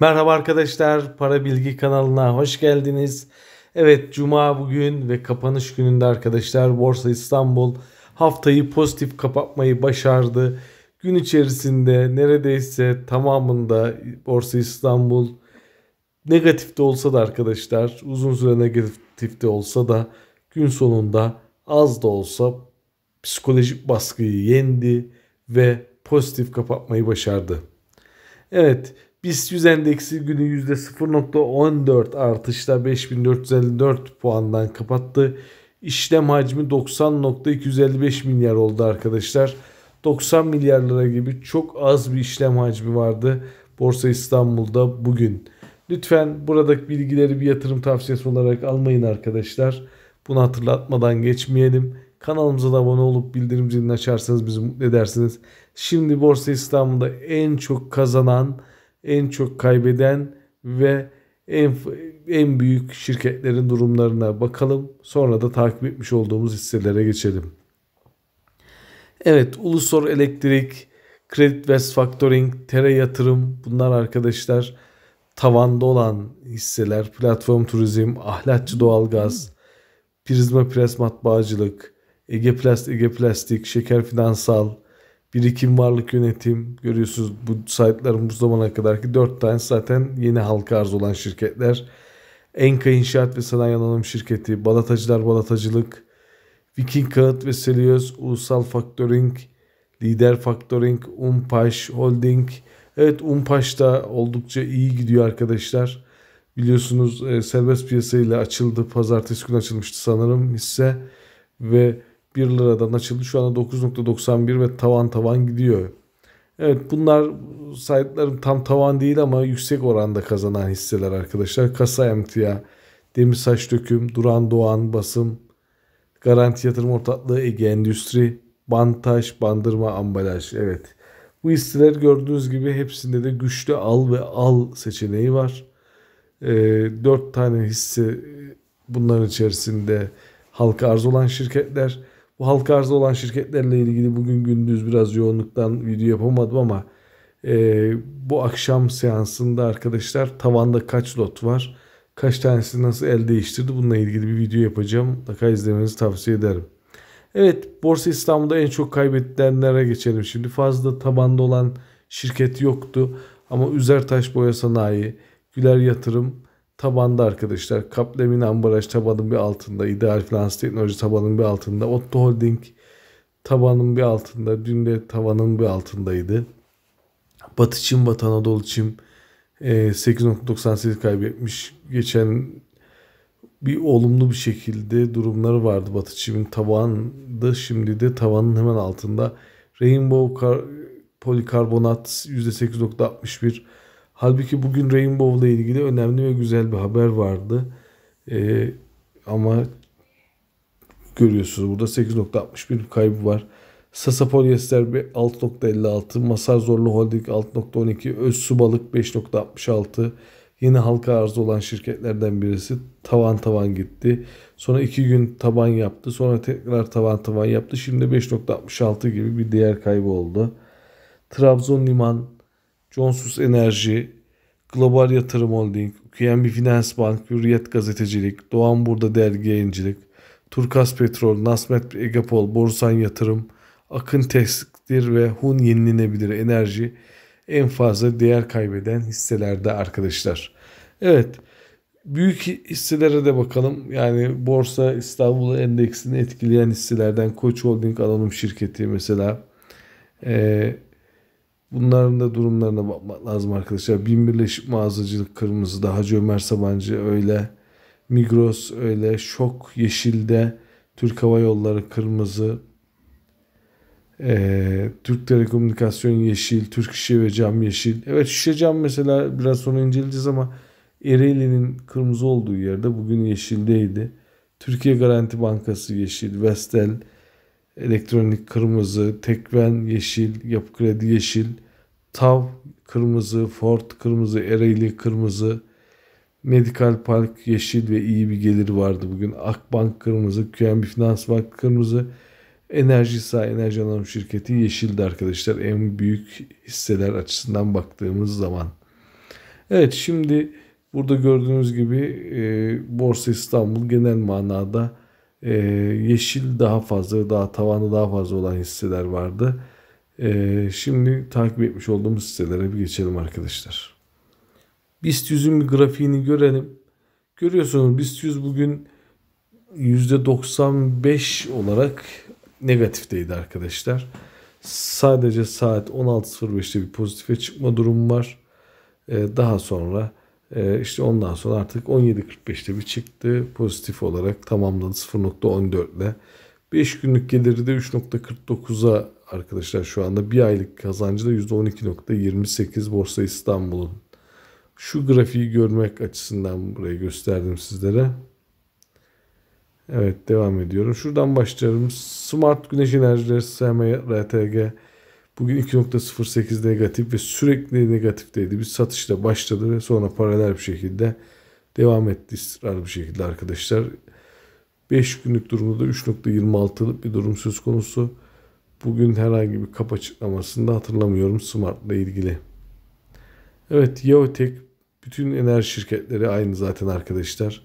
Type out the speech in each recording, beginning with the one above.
Merhaba arkadaşlar, Para Bilgi kanalına hoş geldiniz. Evet, Cuma bugün ve kapanış gününde arkadaşlar Borsa İstanbul haftayı pozitif kapatmayı başardı. Gün içerisinde neredeyse tamamında Borsa İstanbul negatifte olsa da arkadaşlar, uzun süre negatifte olsa da gün sonunda az da olsa psikolojik baskıyı yendi ve pozitif kapatmayı başardı. Evet, BIST 100 endeksi günü %0.14 artışla 5454 puandan kapattı. İşlem hacmi 90.255 milyar oldu arkadaşlar. 90 milyar lira gibi çok az bir işlem hacmi vardı Borsa İstanbul'da bugün. Lütfen buradaki bilgileri bir yatırım tavsiyesi olarak almayın arkadaşlar. Bunu hatırlatmadan geçmeyelim. Kanalımıza da abone olup bildirim zilini açarsanız bizi mutlu edersiniz. Şimdi Borsa İstanbul'da en çok kazanan en çok kaybeden ve en en büyük şirketlerin durumlarına bakalım. Sonra da takip etmiş olduğumuz hisselere geçelim. Evet, Ulusor Elektrik, Credit West Factoring, Tere Yatırım bunlar arkadaşlar tavanda olan hisseler. Platform Turizm, Ahlatçı Doğalgaz, Prizma Pres Matbaacılık, Ege Plast, Ege Plastik, Şeker Finansal, birikim varlık yönetim görüyorsunuz bu sahiplerin bu zamana kadarki 4 tane zaten yeni halka arz olan şirketler. Enka İnşaat ve Sanayi Anonim Şirketi, Balatacılar Balatacılık, Viking Kağıt ve Seliyöz, Ulusal Factoring, Lider Factoring, Umpaş Holding. Evet Umpaş da oldukça iyi gidiyor arkadaşlar. Biliyorsunuz e, serbest piyasayla açıldı. Pazartesi günü açılmıştı sanırım hisse ve 1 liradan açıldı. Şu anda 9.91 ve tavan tavan gidiyor. Evet bunlar saydıklarım tam tavan değil ama yüksek oranda kazanan hisseler arkadaşlar. Kasa Emtia, Demirsaç Döküm, Duran Doğan, Basım, Garanti Yatırım Ortaklığı, Ege Endüstri, Bantaj, Bandırma, Ambalaj. Evet bu hisseler gördüğünüz gibi hepsinde de güçlü al ve al seçeneği var. E, ee, 4 tane hisse bunların içerisinde halka arz olan şirketler. Bu halka arzı olan şirketlerle ilgili bugün gündüz biraz yoğunluktan video yapamadım ama e, bu akşam seansında arkadaşlar tavanda kaç lot var? Kaç tanesi nasıl el değiştirdi? Bununla ilgili bir video yapacağım. Mutlaka izlemenizi tavsiye ederim. Evet Borsa İstanbul'da en çok kaybedilenlere geçelim. Şimdi fazla tabanda olan şirket yoktu. Ama Üzertaş Boya Sanayi, Güler Yatırım, tabanda arkadaşlar. Kaplemin ambaraj tabanın bir altında. İdeal Finans Teknoloji tabanın bir altında. Otto Holding tabanın bir altında. Dün de tavanın bir altındaydı. Batı Çin, Batı Anadolu Çin 8.98 e, kaybetmiş. Geçen bir olumlu bir şekilde durumları vardı Batı Çin'in tavanda şimdi de tavanın hemen altında Rainbow Kar polikarbonat %8.61 Halbuki bugün Rainbow ile ilgili önemli ve güzel bir haber vardı. Ee, ama görüyorsunuz burada 8.61 kaybı var. Sasa Polyester 6.56, Masar Zorlu Holding 6.12, Öz Subalık 5.66. Yeni halka arzu olan şirketlerden birisi tavan tavan gitti. Sonra iki gün taban yaptı. Sonra tekrar tavan tavan yaptı. Şimdi 5.66 gibi bir değer kaybı oldu. Trabzon Liman Johnsons Enerji, Global Yatırım Holding, QNB Finans Bank, Hürriyet Gazetecilik, Doğan Burada Dergi Yayıncılık, Turkas Petrol, Nasmet Egapol, Borusan Yatırım, Akın Tekstil ve Hun Yenilenebilir Enerji en fazla değer kaybeden hisselerde arkadaşlar. Evet büyük hisselere de bakalım. Yani Borsa İstanbul Endeksini etkileyen hisselerden Koç Holding Anonim Şirketi mesela. Ee, Bunların da durumlarına bakmak lazım arkadaşlar. Bin Birleşik Mağazacılık Kırmızı'da Hacı Ömer Sabancı öyle. Migros öyle. Şok Yeşil'de Türk Hava Yolları Kırmızı. Ee, Türk Telekomünikasyon Yeşil, Türk Şişe ve Cam Yeşil. Evet Şişe Cam mesela biraz sonra inceleyeceğiz ama Ereğli'nin kırmızı olduğu yerde bugün yeşildeydi. Türkiye Garanti Bankası yeşil, Vestel, elektronik kırmızı, tekven yeşil, yapı kredi yeşil, TAV kırmızı, Ford kırmızı, Ereğli kırmızı, Medical Park yeşil ve iyi bir gelir vardı bugün. Akbank kırmızı, QNB Finans Bank kırmızı, Enerji Sağ Enerji Anonim Şirketi yeşildi arkadaşlar. En büyük hisseler açısından baktığımız zaman. Evet şimdi burada gördüğünüz gibi e, Borsa İstanbul genel manada e, yeşil daha fazla, daha tavanı daha fazla olan hisseler vardı. E, şimdi takip etmiş olduğumuz hisselere bir geçelim arkadaşlar. BIST 100'ün bir grafiğini görelim. Görüyorsunuz BIST 100 bugün %95 olarak negatifteydi arkadaşlar. Sadece saat 16.05'te bir pozitife çıkma durumu var. Ee, daha sonra e, işte ondan sonra artık 17.45'te bir çıktı. Pozitif olarak tamamladı 0.14 ile. 5 günlük geliri de 3.49'a arkadaşlar şu anda. Bir aylık kazancı da %12.28 Borsa İstanbul'un. Şu grafiği görmek açısından burayı gösterdim sizlere. Evet devam ediyorum. Şuradan başlayalım. Smart Güneş Enerjileri SMRTG Bugün 2.08 negatif ve sürekli negatifteydi. Bir satışla başladı ve sonra paralel bir şekilde devam etti ısrarlı bir şekilde arkadaşlar. 5 günlük durumda da 3.26'lık bir durum söz konusu. Bugün herhangi bir kap açıklamasında hatırlamıyorum ile ilgili. Evet Yeotek bütün enerji şirketleri aynı zaten arkadaşlar.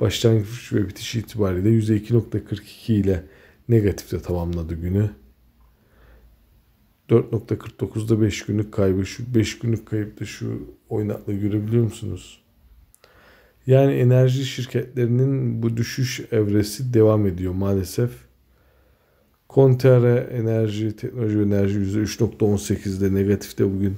Başlangıç ve bitiş itibariyle %2.42 ile negatifte tamamladı günü. 4.49'da 5 günlük kaybı. Şu 5 günlük kayıpta şu oynatla görebiliyor musunuz? Yani enerji şirketlerinin bu düşüş evresi devam ediyor maalesef. Kontere enerji, teknoloji enerji %3.18'de negatifte bugün.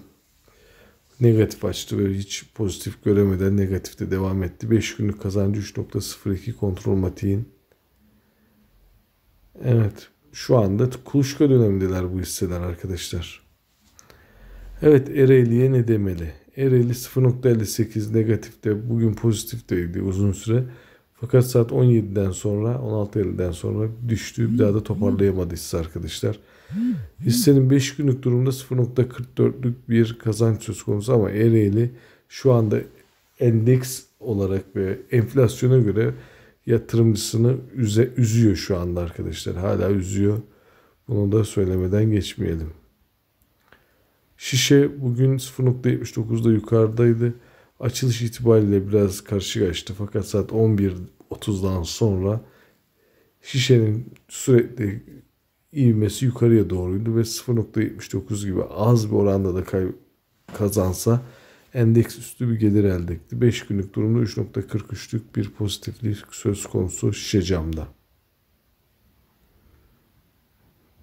Negatif açtı ve hiç pozitif göremeden negatifte devam etti. 5 günlük kazancı 3.02 kontrol matiğin. Evet şu anda kuluçka dönemindeler bu hisseler arkadaşlar. Evet Ereğli'ye ne demeli? Ereğli 0.58 negatifte bugün pozitifteydi uzun süre. Fakat saat 17'den sonra 16.50'den sonra düştü. Bir daha da toparlayamadı hisse arkadaşlar. Hissenin 5 günlük durumda 0.44'lük bir kazanç söz konusu ama Ereğli şu anda endeks olarak ve enflasyona göre yatırımcısını üze, üzüyor şu anda arkadaşlar. Hala üzüyor. Bunu da söylemeden geçmeyelim. Şişe bugün 0.79'da yukarıdaydı. Açılış itibariyle biraz karşı kaçtı. Fakat saat 11.30'dan sonra şişenin sürekli ivmesi yukarıya doğruydu ve 0.79 gibi az bir oranda da kazansa endeks üstü bir gelir elde etti. 5 günlük durumda 3.43'lük bir pozitiflik söz konusu şişe camda.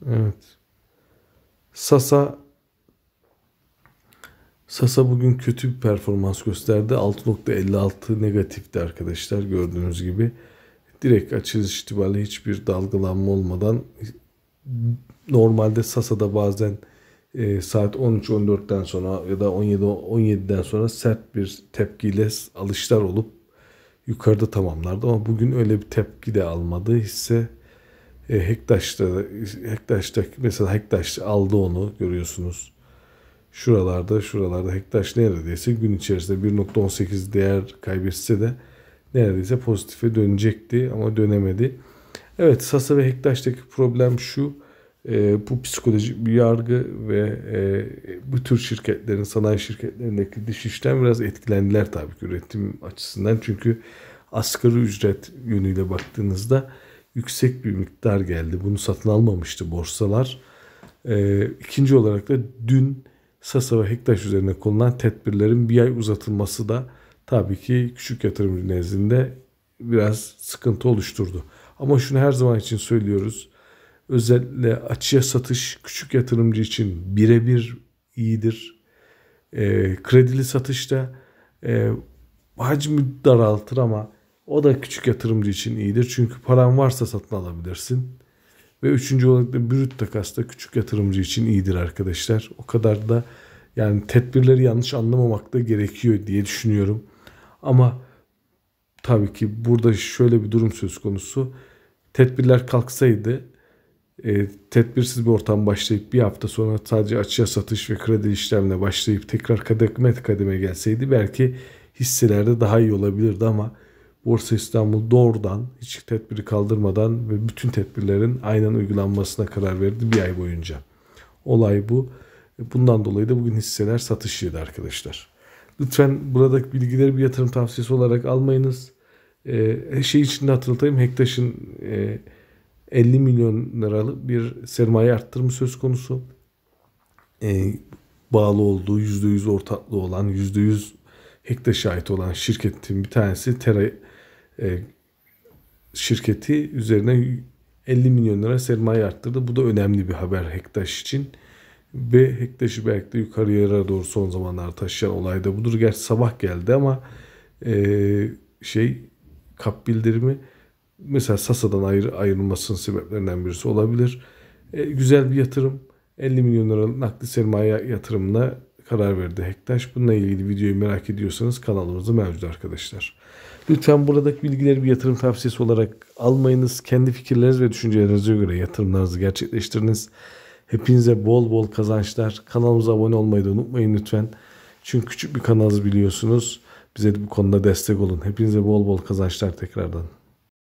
Evet. Sasa Sasa bugün kötü bir performans gösterdi. 6.56 negatifti arkadaşlar gördüğünüz gibi. Direkt açılış itibariyle hiçbir dalgalanma olmadan normalde Sasa'da bazen e, saat 13-14'ten sonra ya da 17-17'den sonra sert bir tepkiyle alışlar olup yukarıda tamamlardı ama bugün öyle bir tepki de almadı. Hisse e, Hektaş'ta, Hektaş'ta mesela Hektaş aldı onu görüyorsunuz. Şuralarda, şuralarda Hektaş neredeyse gün içerisinde 1.18 değer kaybetse de neredeyse pozitife dönecekti ama dönemedi. Evet Sasa ve Hektaş'taki problem şu e, bu psikolojik bir yargı ve e, bu tür şirketlerin, sanayi şirketlerindeki düşüşten biraz etkilendiler tabii ki üretim açısından. Çünkü asgari ücret yönüyle baktığınızda yüksek bir miktar geldi. Bunu satın almamıştı borsalar. E, ikinci olarak da dün Sasa ve Hektaş üzerine konulan tedbirlerin bir ay uzatılması da tabii ki küçük yatırımcı nezdinde biraz sıkıntı oluşturdu. Ama şunu her zaman için söylüyoruz. Özellikle açıya satış küçük yatırımcı için birebir iyidir. E, kredili satışta e, hacmi daraltır ama o da küçük yatırımcı için iyidir. Çünkü paran varsa satın alabilirsin. Ve üçüncü olarak da brüt takas da küçük yatırımcı için iyidir arkadaşlar. O kadar da yani tedbirleri yanlış anlamamak da gerekiyor diye düşünüyorum. Ama tabii ki burada şöyle bir durum söz konusu. Tedbirler kalksaydı e, tedbirsiz bir ortam başlayıp bir hafta sonra sadece açığa satış ve kredi işlemle başlayıp tekrar kademe kademe gelseydi belki hisselerde daha iyi olabilirdi ama Borsa İstanbul doğrudan hiç tedbiri kaldırmadan ve bütün tedbirlerin aynen uygulanmasına karar verdi bir ay boyunca. Olay bu. Bundan dolayı da bugün hisseler satış arkadaşlar. Lütfen buradaki bilgileri bir yatırım tavsiyesi olarak almayınız. Ee, şey için de hatırlatayım. Hektaş'ın e, 50 milyon liralık bir sermaye arttırımı söz konusu. E, bağlı olduğu %100 ortaklığı olan %100 Hekta şahit olan şirketin bir tanesi Tera e, şirketi üzerine 50 milyon lira sermaye arttırdı. Bu da önemli bir haber Hektaş için. Ve Hektaş'ı belki de yukarı yere doğru son zamanlar taşıyan olay da budur. Gerçi sabah geldi ama e, şey kap bildirimi mesela Sasa'dan ayrı ayrılmasının sebeplerinden birisi olabilir. E, güzel bir yatırım. 50 milyon liralık nakli sermaye yatırımına karar verdi Hektaş. Bununla ilgili videoyu merak ediyorsanız kanalımızda mevcut arkadaşlar. Lütfen buradaki bilgileri bir yatırım tavsiyesi olarak almayınız. Kendi fikirleriniz ve düşüncelerinize göre yatırımlarınızı gerçekleştiriniz. Hepinize bol bol kazançlar. Kanalımıza abone olmayı da unutmayın lütfen. Çünkü küçük bir kanalız biliyorsunuz. Bize de bu konuda destek olun. Hepinize bol bol kazançlar tekrardan.